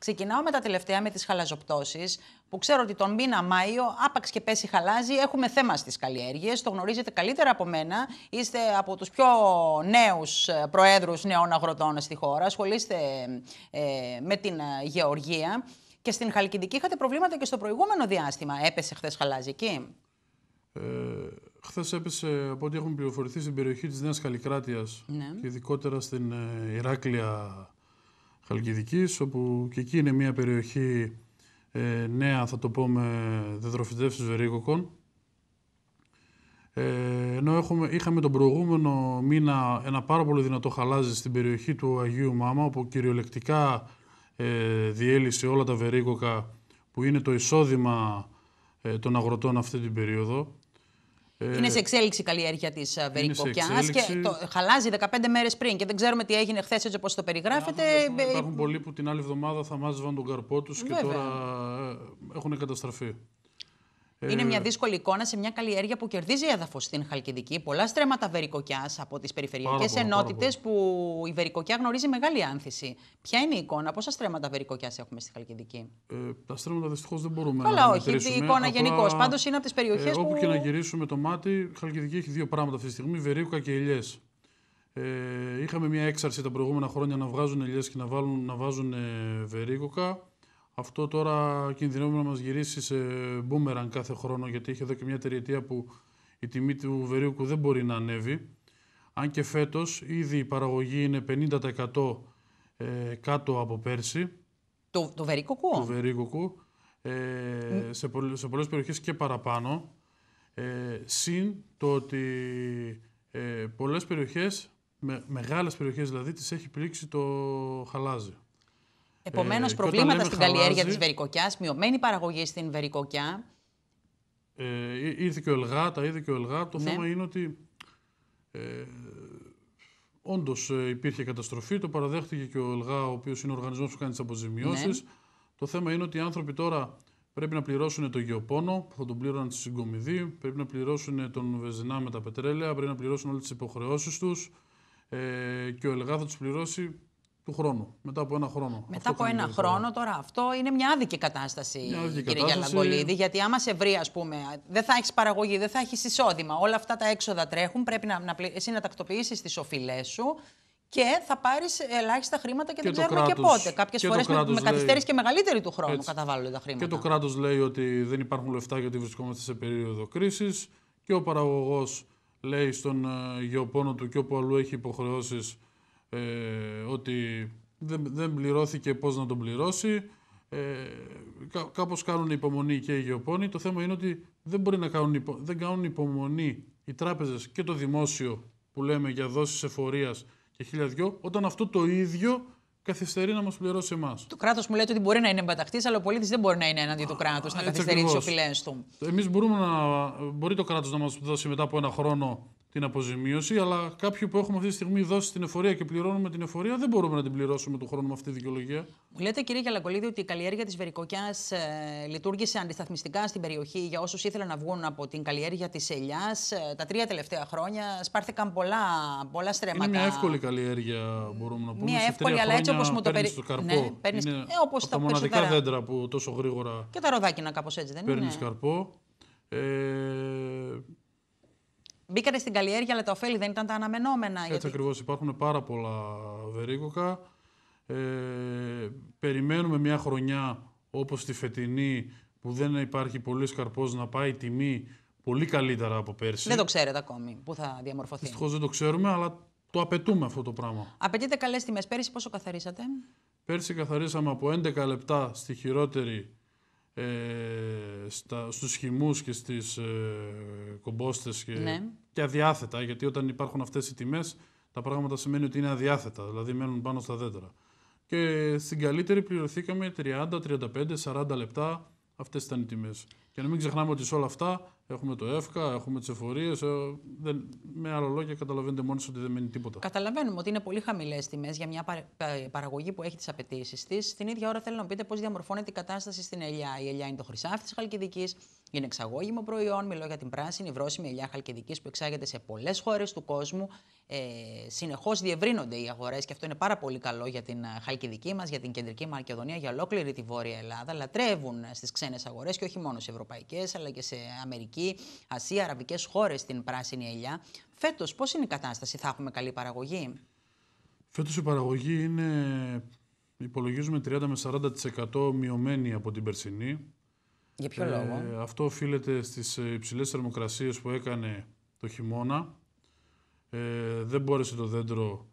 Ξεκινάω με τα τελευταία, με τις χαλαζοπτώσεις, που ξέρω ότι τον μήνα Μάιο, άπαξ και πέσει χαλάζι, έχουμε θέμα στις καλλιέργειες. Το γνωρίζετε καλύτερα από μένα. Είστε από τους πιο νέους ε, προέδρους νέων αγροτών στη χώρα. Ασχολείστε ε, με την ε, γεωργία. Και στην Χαλκιδική είχατε προβλήματα και στο προηγούμενο διάστημα. Έπεσε χθες χαλάζι εκεί. Ε, χθες έπεσε, από ό,τι έχουμε πληροφορηθεί, στην περιοχή της Νέας Χαλικράτειας ναι. και ειδικότερα στην Ηράκλεια Χαλκιδικής, όπου και εκεί είναι μια περιοχή ε, νέα, θα το πω, με δεδροφητεύσεις βερίγωκων. Ε, ενώ έχουμε, είχαμε τον προηγούμενο μήνα ένα πάρα πολύ δυνατό χαλάζι στην περιοχή του Αγίου Μάμα, όπου κυριολεκτικά ε, διέλυσε όλα τα βερίγοκα που είναι το εισόδημα των αγροτών αυτή την περίοδο. Ε, είναι σε εξέλιξη η καλλιέργεια της ε, Βερικοκιά και το, χαλάζει 15 μέρες πριν και δεν ξέρουμε τι έγινε χθες έτσι όπως το περιγράφεται. Υπάρχουν, ε, υπάρχουν πολλοί που την άλλη εβδομάδα θα μάζευαν τον καρπό τους και τώρα έχουν καταστραφεί. Είναι μια ε, δύσκολη εικόνα σε μια καλλιέργεια που κερδίζει έδαφος στην Χαλκιδική. Πολλά στρέμματα βερικοκιάς από τις περιφερειακές ενότητε που η βερικοκιά γνωρίζει μεγάλη άνθηση. Ποια είναι η εικόνα, πόσα στρέμματα βερικοκιάς έχουμε στη Χαλκιδική. Ε, τα στρέμματα δυστυχώς δεν μπορούμε Καλά, να Καλά, όχι, η εικόνα γενικώς. Πάντως είναι από τις περιοχές ε, όπου που. και να γυρίσουμε το μάτι, η Χαλκιδική έχει δύο πράγματα αυτή τη στιγμή, βερίκοκα και ελιές. Ε, είχαμε μια έξαρση τα προηγούμενα χρόνια να βγάζουν ελιές και να, βάλουν, να βάζουν ε, βερίκοκα. Αυτό τώρα κινδυνεύουμε να μας γυρίσει σε μπούμεραν κάθε χρόνο, γιατί έχει εδώ και μια τριετία που η τιμή του βερίκου δεν μπορεί να ανέβει. Αν και φέτος ήδη η παραγωγή είναι 50% ε, κάτω από πέρσι. Το, το Το βερίκοκου. Ε, σε, πολλές, σε περιοχές και παραπάνω. Ε, συν το ότι ε, πολλές περιοχές, με, μεγάλες περιοχές δηλαδή, τις έχει πλήξει το χαλάζι. Επομένως, ε, προβλήματα στην καλλιέργεια της βερικοκιάς, μειωμένη παραγωγή στην βερικοκιά. Ε, ήρθε και ο τα είδε και ο ΕΛΓΑ. Το ναι. θέμα είναι ότι ε, όντως ε, υπήρχε καταστροφή. Το παραδέχτηκε και ο Ελγά, ο οποίος είναι ο οργανισμός που κάνει τις αποζημιώσεις. Ναι. Το θέμα είναι ότι οι άνθρωποι τώρα πρέπει να πληρώσουν το γεωπόνο που θα τον πλήρωναν στη συγκομιδή, πρέπει να πληρώσουν τον βεζινά με τα πετρέλαια, πρέπει να πληρώσουν όλες τις υποχρεώσεις τους. Ε, και ο Ελγά θα τους πληρώσει του χρόνου. Μετά από ένα χρόνο. Μετά από ένα χρόνο τώρα, αυτό είναι μια άδικη κατάσταση, μια άδικη κύριε Γιαλαγκολίδη. Γιατί άμα σε βρει, ας πούμε, δεν θα έχεις παραγωγή, δεν θα έχεις εισόδημα, όλα αυτά τα έξοδα τρέχουν. Πρέπει να, να, εσύ να τακτοποιήσεις τις οφειλές σου και θα πάρεις ελάχιστα χρήματα και, δεν ξέρουμε κράτος, και πότε. Κάποιες φορές με, με και μεγαλύτερη του χρόνου καταβάλλονται τα χρήματα. Και το κράτος λέει ότι δεν υπάρχουν λεφτά γιατί βρισκόμαστε σε περίοδο κρίσης και ο παραγωγός λέει στον ε, γεωπόνο του και όπου αλλού έχει υποχρεώσεις ε, ότι δεν, δεν πληρώθηκε πώς να τον πληρώσει. Ε, κάπως κάνουν υπομονή και οι γεωπόνοι. Το θέμα είναι ότι δεν μπορεί να κάνουν, υπο, δεν κάνουν υπομονή οι τράπεζες και το δημόσιο που λέμε για δόσεις εφορίας και χιλιαδιό, όταν αυτό το ίδιο καθυστερεί να μας πληρώσει εμάς. Το κράτος μου λέει ότι μπορεί να είναι εμπαταχτής, αλλά ο πολίτης δεν μπορεί να είναι εναντί του κράτους να καθυστερεί τι οφειλέ του. Εμείς μπορούμε να. Μπορεί το κράτος να μας δώσει μετά από ένα χρόνο την αποζημίωση, αλλά κάποιοι που έχουμε αυτή τη στιγμή δώσει την εφορία και πληρώνουμε την εφορία, δεν μπορούμε να την πληρώσουμε τον χρόνο με αυτή τη δικαιολογία. Μου λέτε, κύριε Γιαλακολίδη ότι η καλλιέργεια της Βερικοκιάς ε, λειτουργήσε αντισταθμιστικά στην περιοχή για όσους ήθελαν να βγουν από την καλλιέργεια της ελιάς. Ε, τα τρία τελευταία χρόνια σπάρθηκαν πολλά, πολλά στρέμματα. Είναι μια εύκολη καλλιέργεια, μπορούμε να πούμε. Μια εύκολη, αλλά έτσι όπως μου το περι... καρπό. Ναι, παίρνεις... Ε, τα, μοναδικά δέντρα που τόσο γρήγορα. Και τα ροδάκινα, κάπως έτσι δεν είναι. Παίρνει καρπό. Ε, μπήκατε στην καλλιέργεια, αλλά τα ωφέλη δεν ήταν τα αναμενόμενα. Έτσι γιατί... ακριβώς. Υπάρχουν πάρα πολλά βερίκοκα. Ε, περιμένουμε μια χρονιά όπως τη φετινή που δεν υπάρχει πολύ καρπό να πάει η τιμή πολύ καλύτερα από πέρσι. Δεν το ξέρετε ακόμη που θα διαμορφωθεί. Δυστυχώς δεν το ξέρουμε, αλλά το απαιτούμε αυτό το πράγμα. Απαιτείτε καλές τιμές. Πέρσι πόσο καθαρίσατε. Πέρσι καθαρίσαμε από 11 λεπτά στη χειρότερη ε, στα, στους χυμούς και στις ε, κομπόστες ναι. και, αδιάθετα, γιατί όταν υπάρχουν αυτές οι τιμές τα πράγματα σημαίνει ότι είναι αδιάθετα, δηλαδή μένουν πάνω στα δέντρα. Και στην καλύτερη πληρωθήκαμε 30, 35, 40 λεπτά, αυτές ήταν οι τιμές. Και να μην ξεχνάμε ότι σε όλα αυτά έχουμε το ΕΦΚΑ, έχουμε τις εφορίες. Ε, με άλλα λόγια, καταλαβαίνετε μόνο ότι δεν μένει τίποτα. Καταλαβαίνουμε ότι είναι πολύ χαμηλές τιμές για μια παραγωγή που έχει τις απαιτήσεις της. Στην ίδια ώρα, θέλω να πείτε πώς διαμορφώνεται η κατάσταση στην ελιά. Η ελιά είναι το χρυσάφι της Χαλκιδικής, είναι εξαγώγημο προϊόν. Μιλώ για την πράσινη, βρώσιμη ελιά Χαλκιδικής που εξάγεται σε πολλές χώρες του κόσμου. Ε, Συνεχώς διευρύνονται οι αγορές και αυτό είναι πάρα πολύ καλό για την ε, Χαλκιδική μας, για την κεντρική Μακεδονία, για ολόκληρη τη Βόρεια Ελλάδα. Λατρεύουν ε, στις ξένες αγορές και όχι μόνο σε ευρωπαϊκές αλλά και σε Αμερική, Ασία, Αραβικές χώρες την πράσινη ελιά. Φέτος, πώς είναι η κατάσταση, θα έχουμε καλή παραγωγή. Φέτος η παραγωγή είναι, υπολογίζουμε 30 με 40% μειωμένη από την περσινή. Για ποιο ε, λόγο. Αυτό οφείλεται στις ε, υψηλές θερμοκρασίες που έκανε το χειμώνα. Ε, δεν μπόρεσε το δέντρο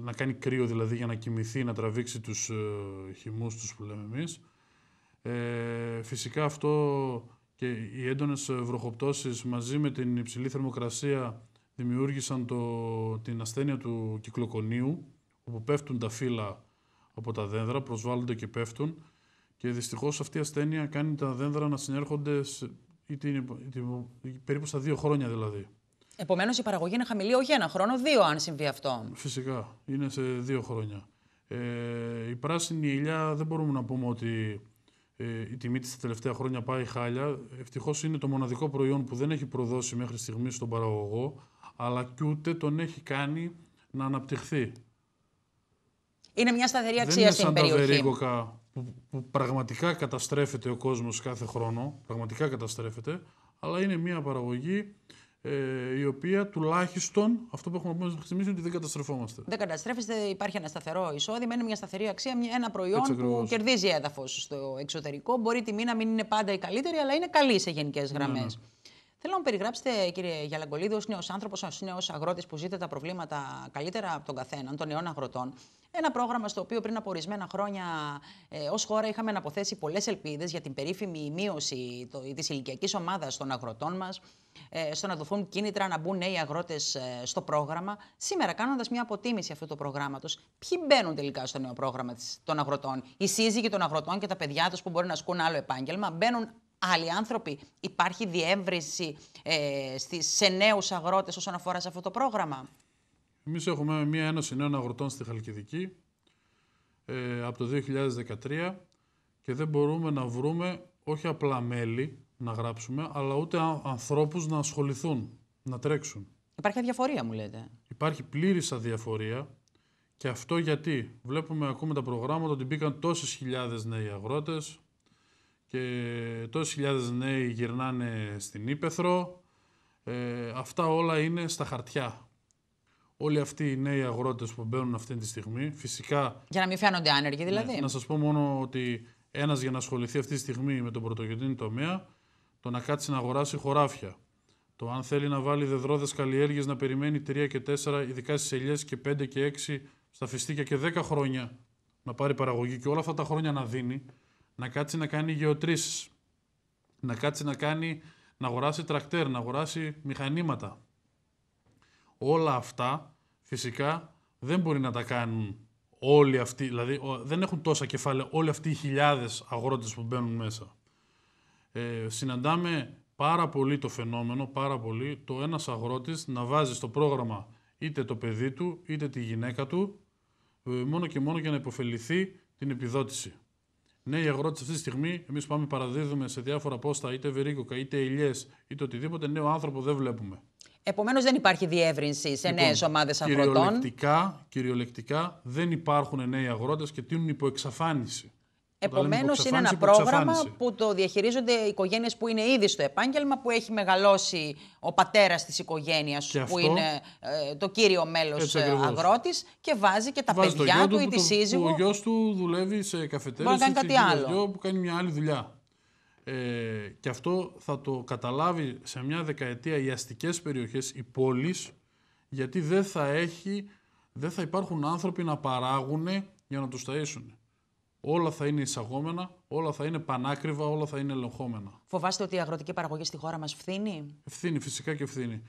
να, κάνει κρύο δηλαδή για να κοιμηθεί, να τραβήξει τους ε, χυμούς τους που λέμε εμείς. Ε, φυσικά αυτό και οι έντονες βροχοπτώσεις μαζί με την υψηλή θερμοκρασία δημιούργησαν το, την ασθένεια του κυκλοκονίου όπου πέφτουν τα φύλλα από τα δένδρα, προσβάλλονται και πέφτουν και δυστυχώς αυτή η ασθένεια κάνει τα δένδρα να συνέρχονται την είναι χαμηλή όχι ένα χρόνο, δύο αν συμβεί αυτό. Φυσικά, είναι σε δύο χρόνια. Ε, η πράσινη ηλιά δεν μπορούμε να πούμε ότι ε, η τιμή της τα τελευταία χρόνια πάει χάλια. Ευτυχώς είναι το μοναδικό προϊόν που δεν έχει προδώσει μέχρι στιγμής στον παραγωγό, αλλά και ούτε τον έχει κάνει να αναπτυχθεί. Είναι μια σταθερή αξία δεν είναι σαν περιοχή. Τα που, που πραγματικά καταστρέφεται ο κόσμος κάθε χρόνο, πραγματικά καταστρέφεται, αλλά είναι μια παραγωγή ε, η οποία τουλάχιστον αυτό που έχουμε πει μέχρι στιγμή είναι ότι δεν καταστρεφόμαστε. Δεν καταστρέφεστε, υπάρχει ένα σταθερό εισόδημα, είναι μια σταθερή αξία, μια, ένα προϊόν που κερδίζει έδαφος στο εξωτερικό. Μπορεί η τιμή να μην είναι πάντα η καλύτερη, αλλά είναι καλή σε γενικές γραμμές. Ναι, ναι. Θέλω να μου περιγράψετε, κύριε Γιαλαγκολίδη, ως νέος άνθρωπος, ως νέος αγρότης που ζείτε τα προβλήματα καλύτερα από τον καθέναν, των νέων αγροτών. Ένα πρόγραμμα στο οποίο πριν από ορισμένα χρόνια ε, ως χώρα είχαμε αναποθέσει πολλές ελπίδες για την περίφημη μείωση της ηλικιακής ομάδας των αγροτών μας, ε, στο να δοθούν κίνητρα να μπουν νέοι αγρότες ε, στο πρόγραμμα. Σήμερα, κάνοντας μια αποτίμηση αυτού του προγράμματος, ποιοι μπαίνουν τελικά στο νέο πρόγραμμα των αγροτών, οι σύζυγοι των αγροτών και τα παιδιά τους που μπορεί να ασκούν άλλο επάγγελμα, μπαίνουν άλλοι άνθρωποι. Υπάρχει διεύρυνση ε, στις, σε νέους αγρότες όσον αφορά σε αυτό το πρόγραμμα. Εμείς έχουμε μία ένωση νέων αγροτών στη Χαλκιδική ε, από το 2013 και δεν μπορούμε να βρούμε όχι απλά μέλη να γράψουμε, αλλά ούτε ανθρώπους να ασχοληθούν, να τρέξουν. Υπάρχει αδιαφορία, μου λέτε. Υπάρχει πλήρης αδιαφορία και αυτό γιατί βλέπουμε, ακούμε τα προγράμματα ότι μπήκαν τόσες χιλιάδες νέοι αγρότες και τόσες χιλιάδες νέοι γυρνάνε στην Ήπεθρο. Ε, αυτά όλα είναι στα χαρτιά. Όλοι αυτοί οι νέοι αγρότες που μπαίνουν αυτή τη στιγμή, φυσικά... Για να μην φαίνονται άνεργοι δηλαδή. Ναι, να σας πω μόνο ότι ένας για να ασχοληθεί αυτή τη στιγμή με τον πρωτογενή τομέα, το να κάτσει να αγοράσει χωράφια, το αν θέλει να βάλει δεδρόδες καλλιέργειες να περιμένει 3 και 4, ειδικά στις ελιές και 5 και 6, στα φιστίκια και 10 χρόνια να πάρει παραγωγή και όλα αυτά τα χρόνια να δίνει, να κάτσει να κάνει γεωτρήσεις, να κάτσει να κάνει, να αγοράσει τρακτέρ, να αγοράσει μηχανήματα. Όλα αυτά φυσικά δεν μπορεί να τα κάνουν όλοι αυτοί, δηλαδή δεν έχουν τόσα κεφάλαια όλοι αυτοί οι χιλιάδες αγρότες που μπαίνουν μέσα. Ε, συναντάμε πάρα πολύ το φαινόμενο, πάρα πολύ το ένας αγρότης να βάζει στο πρόγραμμα είτε το παιδί του είτε τη γυναίκα του ε, μόνο και μόνο για να υποφεληθεί την επιδότηση νέοι αγρότε αυτή τη στιγμή, εμείς πάμε παραδίδουμε σε διάφορα πόστα, είτε βερίκοκα, είτε ηλιές, είτε οτιδήποτε, νέο άνθρωπο δεν βλέπουμε. Επομένως, δεν υπάρχει διεύρυνση σε λοιπόν, νέες ομάδες αγροτών. Κυριολεκτικά, κυριολεκτικά δεν υπάρχουν νέοι αγρότες και τείνουν υπό Επομένως, είναι ένα πρόγραμμα που το διαχειρίζονται οικογένειες που είναι ήδη στο επάγγελμα, που έχει μεγαλώσει ο πατέρας της οικογένειας, που είναι ε, το κύριο μέλος ε, αγρότης και βάζει και τα παιδιά του ή τη σύζυγο. Ο γιος του δουλεύει σε καφετέρια. ή σε κάτι άλλο. Γιο που κάνει μια άλλη δουλειά. Ε, και αυτό θα το καταλάβει σε μια δεκαετία οι αστικές περιοχές, οι πόλεις, γιατί δεν θα, έχει, δεν θα υπάρχουν άνθρωποι να παράγουν για να τους ταΐσουν όλα θα είναι εισαγόμενα, όλα θα είναι πανάκριβα, όλα θα είναι ελεγχόμενα. Φοβάστε ότι η αγροτική παραγωγή στη χώρα μας φθήνει. Φθίνει, φυσικά και φθήνει.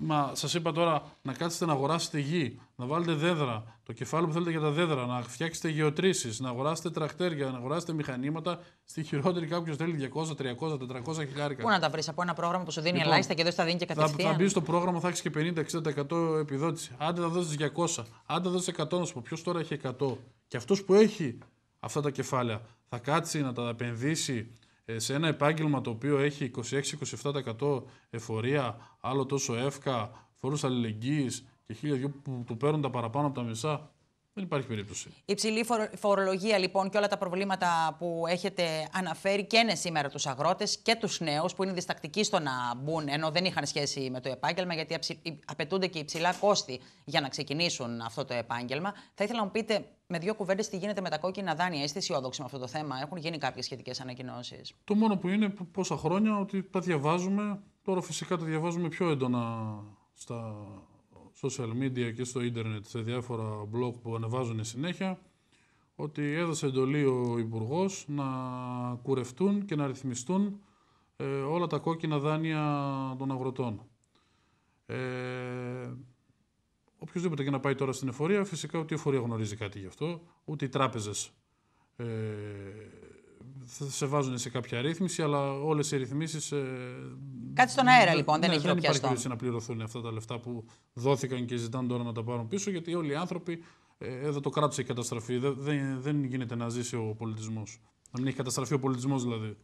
Μα σας είπα τώρα να κάτσετε να αγοράσετε γη, να βάλετε δέδρα, το κεφάλαιο που θέλετε για τα δέδρα, να φτιάξετε γεωτρήσεις, να αγοράσετε τρακτέρια, να αγοράσετε μηχανήματα. Στη χειρότερη κάποιος θέλει 200, 300, 400 χιλιάρικα. Πού να τα βρεις από ένα πρόγραμμα που σου δίνει λοιπόν, ελάχιστα και δεν θα δίνει και κατευθείαν. Θα, θα μπεις στο πρόγραμμα, θα έχεις και 50-60% επιδότηση. Άντε θα δώσει 200, άντε θα δώσει 100, να σου πω ποιος τώρα έχει 100. Και αυτός που έχει αυτά τα κεφάλαια θα κάτσει να τα επενδύσει ε, σε ένα επάγγελμα το οποίο έχει 26-27% εφορία, άλλο τόσο εύκα, φόρους αλληλεγγύης και χίλια δυο που του παίρνουν τα παραπάνω από τα μισά, δεν υπάρχει περίπτωση. Υψηλή φορολογία λοιπόν και όλα τα προβλήματα που έχετε αναφέρει και είναι σήμερα τους αγρότες και τους νέους που είναι διστακτικοί στο να μπουν ενώ δεν είχαν σχέση με το επάγγελμα, γιατί απαιτούνται και υψηλά κόστη για να ξεκινήσουν αυτό το επάγγελμα. Θα ήθελα να μου πείτε με δύο κουβέντες τι γίνεται με τα κόκκινα δάνεια. Είστε αισιόδοξοι με αυτό το θέμα, έχουν γίνει κάποιες σχετικές ανακοινώσεις. Το μόνο που είναι πόσα χρόνια ότι τα διαβάζουμε. Τώρα φυσικά τα διαβάζουμε πιο έντονα στα social media και στο ίντερνετ σε διάφορα blog που ανεβάζουν συνέχεια ότι έδωσε εντολή ο υπουργός να κουρευτούν και να ρυθμιστούν ε, όλα τα κόκκινα δάνεια των αγροτών. Ε, Οποιοδήποτε και να πάει τώρα στην εφορία, φυσικά ούτε η εφορία γνωρίζει κάτι γι' αυτό, ούτε οι τράπεζες ε, σε βάζουν σε κάποια ρύθμιση, αλλά όλες οι ρυθμίσεις. Ε, Κάτι στον αέρα, λοιπόν, δεν ναι, έχει Δεν υπάρχει περίπτωση να πληρωθούν αυτά τα λεφτά που δόθηκαν και ζητάνε τώρα να τα πάρουν πίσω, γιατί όλοι οι άνθρωποι. Ε, εδώ το κράτος έχει καταστραφεί. Δεν, δεν γίνεται να ζήσει ο πολιτισμός. Να μην έχει καταστραφεί ο πολιτισμός, δηλαδή.